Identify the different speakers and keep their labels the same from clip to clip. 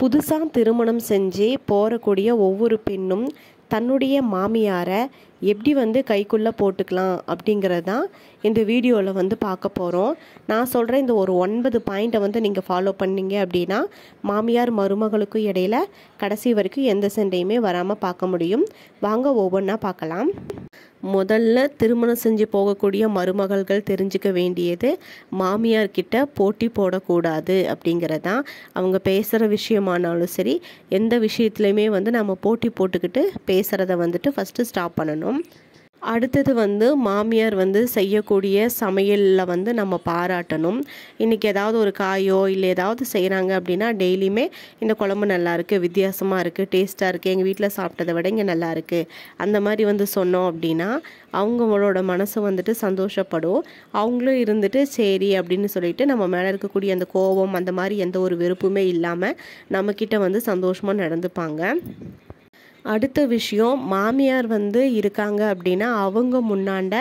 Speaker 1: புதுசாக திருமணம் செஞ்சு போகக்கூடிய ஒவ்வொரு பெண்ணும் தன்னுடைய மாமியாரை எப்படி வந்து கைக்குள்ளே போட்டுக்கலாம் அப்படிங்கிறது தான் இந்த வீடியோவில் வந்து பார்க்க போகிறோம் நான் சொல்கிறேன் இந்த ஒரு ஒன்பது பாயிண்ட்டை வந்து நீங்கள் ஃபாலோ பண்ணீங்க அப்படின்னா மாமியார் மருமகளுக்கும் இடையில கடைசி வரைக்கும் எந்த சண்டையுமே வராமல் பார்க்க முடியும் வாங்க ஒவ்வொன்றா பார்க்கலாம் முதல்ல திருமணம் செஞ்சு போகக்கூடிய மருமகள்கள் தெரிஞ்சுக்க வேண்டியது மாமியார்கிட்ட போட்டி போடக்கூடாது அப்படிங்கிறதான் அவங்க பேசுகிற விஷயமானாலும் சரி எந்த விஷயத்துலையுமே வந்து நம்ம போட்டி போட்டுக்கிட்டு பேசுகிறத வந்துட்டு ஃபஸ்ட்டு ஸ்டாப் பண்ணணும் பண்ணணும் அடுத்தது வந்து மாமியார் வந்து செய்யக்கூடிய சமையலில் வந்து நம்ம பாராட்டணும் இன்றைக்கி ஏதாவது ஒரு காயோ இல்லை ஏதாவது செய்கிறாங்க அப்படின்னா டெய்லியுமே இந்த குழம்பு நல்லாயிருக்கு வித்தியாசமாக இருக்குது டேஸ்ட்டாக இருக்குது எங்கள் வீட்டில் சாப்பிட்டதை விட இங்கே நல்லா இருக்குது அந்த மாதிரி வந்து சொன்னோம் அப்படின்னா அவங்களோட மனசு வந்துட்டு சந்தோஷப்படும் அவங்களும் இருந்துட்டு சரி அப்படின்னு சொல்லிட்டு நம்ம மேலே இருக்கக்கூடிய அந்த கோபம் அந்த மாதிரி எந்த ஒரு வெறுப்புமே இல்லாமல் நம்மக்கிட்ட வந்து சந்தோஷமாக நடந்துப்பாங்க அடுத்த விஷயம் மாமியார் வந்து இருக்காங்க அப்படின்னா அவங்க முன்னாண்ட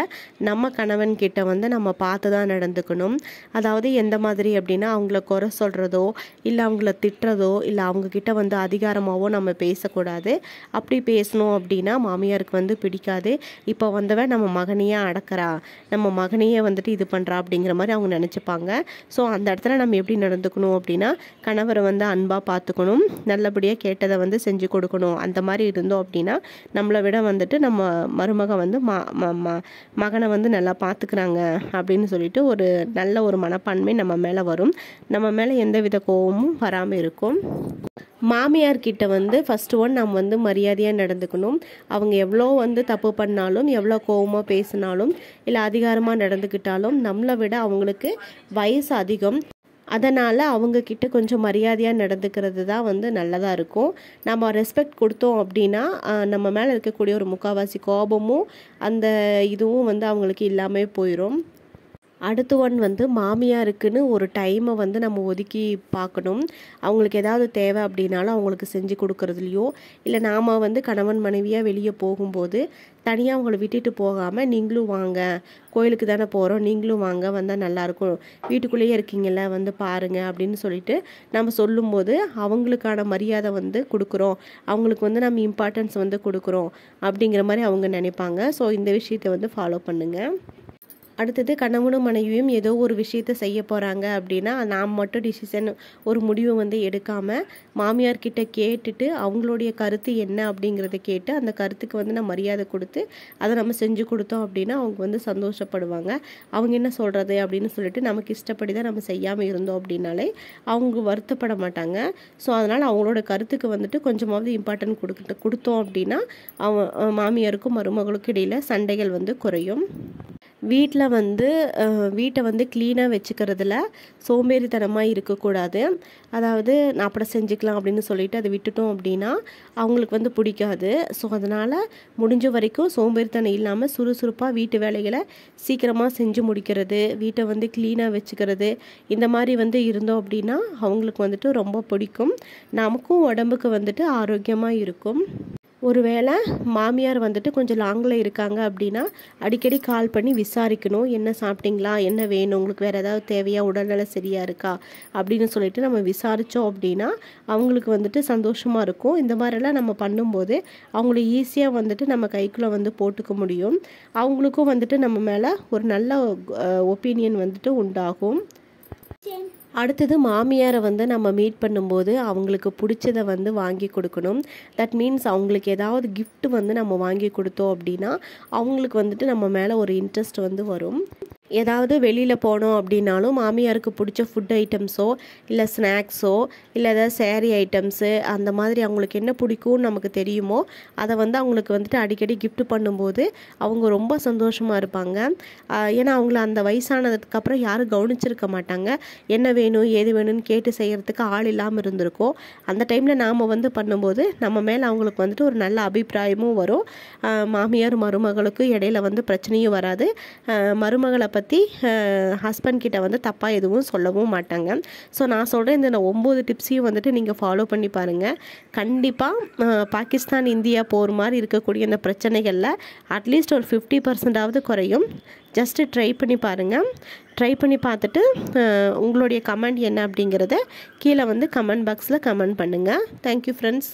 Speaker 1: நம்ம கணவன் கிட்ட வந்து நம்ம பார்த்து தான் நடந்துக்கணும் அதாவது எந்த மாதிரி அப்படின்னா அவங்கள குறை சொல்கிறதோ இல்லை அவங்கள திட்டுறதோ இல்லை அவங்கக்கிட்ட வந்து அதிகாரமாகவோ நம்ம பேசக்கூடாது அப்படி பேசணும் அப்படின்னா மாமியாருக்கு வந்து பிடிக்காது இப்போ வந்தவன் நம்ம மகனையே அடக்கிறா நம்ம மகனையே வந்துட்டு இது பண்ணுறா அப்படிங்கிற மாதிரி அவங்க நினச்சிப்பாங்க ஸோ அந்த இடத்துல நம்ம எப்படி நடந்துக்கணும் அப்படின்னா கணவரை வந்து அன்பாக பார்த்துக்கணும் நல்லபடியாக கேட்டதை வந்து செஞ்சு கொடுக்கணும் அந்த மாதிரி இருந்தோம் அப்படின்னா நம்மளை விட வந்துட்டு நம்ம மருமக வந்து மகனை வந்து நல்லா பார்த்துக்கிறாங்க அப்படின்னு சொல்லிட்டு ஒரு நல்ல ஒரு மனப்பான்மை நம்ம மேலே வரும் நம்ம மேலே எந்தவித கோபமும் வராமல் இருக்கும் மாமியார் கிட்ட வந்து ஃபஸ்ட்டு ஒன் நம்ம வந்து மரியாதையாக நடந்துக்கணும் அவங்க எவ்வளோ வந்து தப்பு பண்ணாலும் எவ்வளோ கோபமாக பேசினாலும் இல்லை அதிகாரமாக நடந்துக்கிட்டாலும் நம்மளை விட அவங்களுக்கு வயசு அதிகம் அதனால் அவங்கக்கிட்ட கொஞ்சம் மரியாதையாக நடந்துக்கிறது தான் வந்து நல்லதாக இருக்கும் நம்ம ரெஸ்பெக்ட் கொடுத்தோம் அப்படின்னா நம்ம மேலே இருக்கக்கூடிய ஒரு முக்கால்வாசி கோபமும் அந்த இதுவும் வந்து அவங்களுக்கு இல்லாமல் போயிடும் அடுத்து ஒன் வந்து மாமியாருக்குன்னு ஒரு டைமை வந்து நம்ம ஒதுக்கி பார்க்கணும் அவங்களுக்கு ஏதாவது தேவை அப்படின்னாலும் அவங்களுக்கு செஞ்சு கொடுக்குறதுலையோ இல்லை நாம் வந்து கணவன் மனைவியாக வெளியே போகும்போது தனியாக அவங்கள விட்டுட்டு போகாமல் நீங்களும் வாங்க கோயிலுக்கு தானே போகிறோம் நீங்களும் வாங்க வந்தால் நல்லாயிருக்கும் வீட்டுக்குள்ளேயே இருக்கீங்கள வந்து பாருங்கள் அப்படின்னு சொல்லிட்டு நம்ம சொல்லும்போது அவங்களுக்கான மரியாதை வந்து கொடுக்குறோம் அவங்களுக்கு வந்து நம்ம இம்பார்ட்டன்ஸ் வந்து கொடுக்குறோம் அப்படிங்கிற மாதிரி அவங்க நினைப்பாங்க ஸோ இந்த விஷயத்தை வந்து ஃபாலோ பண்ணுங்கள் அடுத்தது கணவனும் மனைவியும் ஏதோ ஒரு விஷயத்த செய்ய போகிறாங்க அப்படின்னா நாம் மட்டும் டிசிஷன் ஒரு முடிவை வந்து எடுக்காமல் மாமியார் கிட்ட கேட்டுட்டு அவங்களுடைய கருத்து என்ன அப்படிங்கிறத கேட்டு அந்த கருத்துக்கு வந்து நம்ம மரியாதை கொடுத்து அதை நம்ம செஞ்சு கொடுத்தோம் அப்படின்னா அவங்க வந்து சந்தோஷப்படுவாங்க அவங்க என்ன சொல்கிறது அப்படின்னு சொல்லிட்டு நமக்கு இஷ்டப்படி தான் நம்ம செய்யாமல் இருந்தோம் அப்படின்னாலே அவங்க வருத்தப்பட மாட்டாங்க ஸோ அதனால் அவங்களோட கருத்துக்கு வந்துட்டு கொஞ்சமாவது இம்பார்ட்டன்ட் கொடுக்கிட்டு கொடுத்தோம் அப்படின்னா அவன் மாமியாருக்கும் மருமகளுக்கும் இடையில் சண்டைகள் வந்து குறையும் வீட்டில் வந்து வீட்டை வந்து க்ளீனாக வச்சுக்கிறதுல சோம்பேறித்தனமாக இருக்கக்கூடாது அதாவது நான் அப்படி செஞ்சுக்கலாம் அப்படின்னு சொல்லிட்டு அதை விட்டுட்டோம் அப்படின்னா அவங்களுக்கு வந்து பிடிக்காது ஸோ அதனால் முடிஞ்ச வரைக்கும் சோம்பேறித்தனம் இல்லாமல் சுறுசுறுப்பாக வீட்டு வேலைகளை சீக்கிரமாக செஞ்சு முடிக்கிறது வீட்டை வந்து க்ளீனாக வச்சுக்கிறது இந்த மாதிரி வந்து இருந்தோம் அப்படின்னா அவங்களுக்கு வந்துட்டு ரொம்ப பிடிக்கும் நமக்கும் உடம்புக்கு வந்துட்டு ஆரோக்கியமாக இருக்கும் ஒருவேளை மாமியார் வந்துட்டு கொஞ்சம் லாங்கில் இருக்காங்க அப்படின்னா அடிக்கடி கால் பண்ணி விசாரிக்கணும் என்ன சாப்பிட்டீங்களா என்ன வேணும் உங்களுக்கு வேறு ஏதாவது தேவையா உடல்நிலை சரியாக இருக்கா அப்படின்னு சொல்லிட்டு நம்ம விசாரித்தோம் அப்படின்னா அவங்களுக்கு வந்துட்டு சந்தோஷமாக இருக்கும் இந்த மாதிரிலாம் நம்ம பண்ணும்போது அவங்கள ஈஸியாக வந்துட்டு நம்ம கைக்குள்ளே வந்து போட்டுக்க முடியும் அவங்களுக்கும் வந்துட்டு நம்ம மேலே ஒரு நல்ல ஒப்பீனியன் வந்துட்டு உண்டாகும் அடுத்தது மாமியாரை வந்து நம்ம மீட் பண்ணும்போது அவங்களுக்கு பிடிச்சதை வந்து வாங்கி கொடுக்கணும் தட் மீன்ஸ் அவங்களுக்கு ஏதாவது கிஃப்ட் வந்து நம்ம வாங்கி கொடுத்தோம் அப்படின்னா அவங்களுக்கு வந்துட்டு நம்ம மேலே ஒரு இன்ட்ரெஸ்ட் வந்து வரும் ஏதாவது வெளியில் போனோம் அப்படின்னாலும் மாமியாருக்கு பிடிச்ச ஃபுட் ஐட்டம்ஸோ இல்லை ஸ்நாக்ஸோ இல்லை ஏதாவது சேரீ ஐட்டம்ஸு அந்த மாதிரி அவங்களுக்கு என்ன பிடிக்கும்னு நமக்கு தெரியுமோ அதை வந்து அவங்களுக்கு வந்துட்டு அடிக்கடி கிஃப்ட் பண்ணும்போது அவங்க ரொம்ப சந்தோஷமாக இருப்பாங்க ஏன்னா அவங்கள அந்த வயசானதுக்கப்புறம் யாரும் கவனிச்சிருக்க மாட்டாங்க என்ன வேணும் ஏது வேணும்னு கேட்டு செய்கிறதுக்கு ஆள் இல்லாமல் இருந்திருக்கோம் அந்த டைமில் நாம் வந்து பண்ணும்போது நம்ம மேலே அவங்களுக்கு வந்துட்டு ஒரு நல்ல அபிப்பிராயமும் வரும் மாமியார் மருமகளுக்கும் இடையில வந்து பிரச்சனையும் வராது மருமகளை பற்றி ஹஸ்பண்ட் கிட்ட வந்து தப்பாக எதுவும் சொல்லவும் மாட்டாங்க ஸோ நான் சொல்கிறேன் இந்த ஒம்பது டிப்ஸையும் வந்துட்டு நீங்கள் ஃபாலோ பண்ணி பாருங்கள் கண்டிப்பாக பாகிஸ்தான் இந்தியா போகிற மாதிரி இருக்கக்கூடிய இந்த பிரச்சனைகளில் அட்லீஸ்ட் ஒரு ஃபிஃப்டி பர்சன்டாவது குறையும் ஜஸ்ட்டு ட்ரை பண்ணி பாருங்கள் ட்ரை பண்ணி பார்த்துட்டு உங்களுடைய கமெண்ட் என்ன அப்படிங்கிறத கீழே வந்து கமெண்ட் பாக்ஸில் கமெண்ட் பண்ணுங்கள் தேங்க்யூ ஃப்ரெண்ட்ஸ்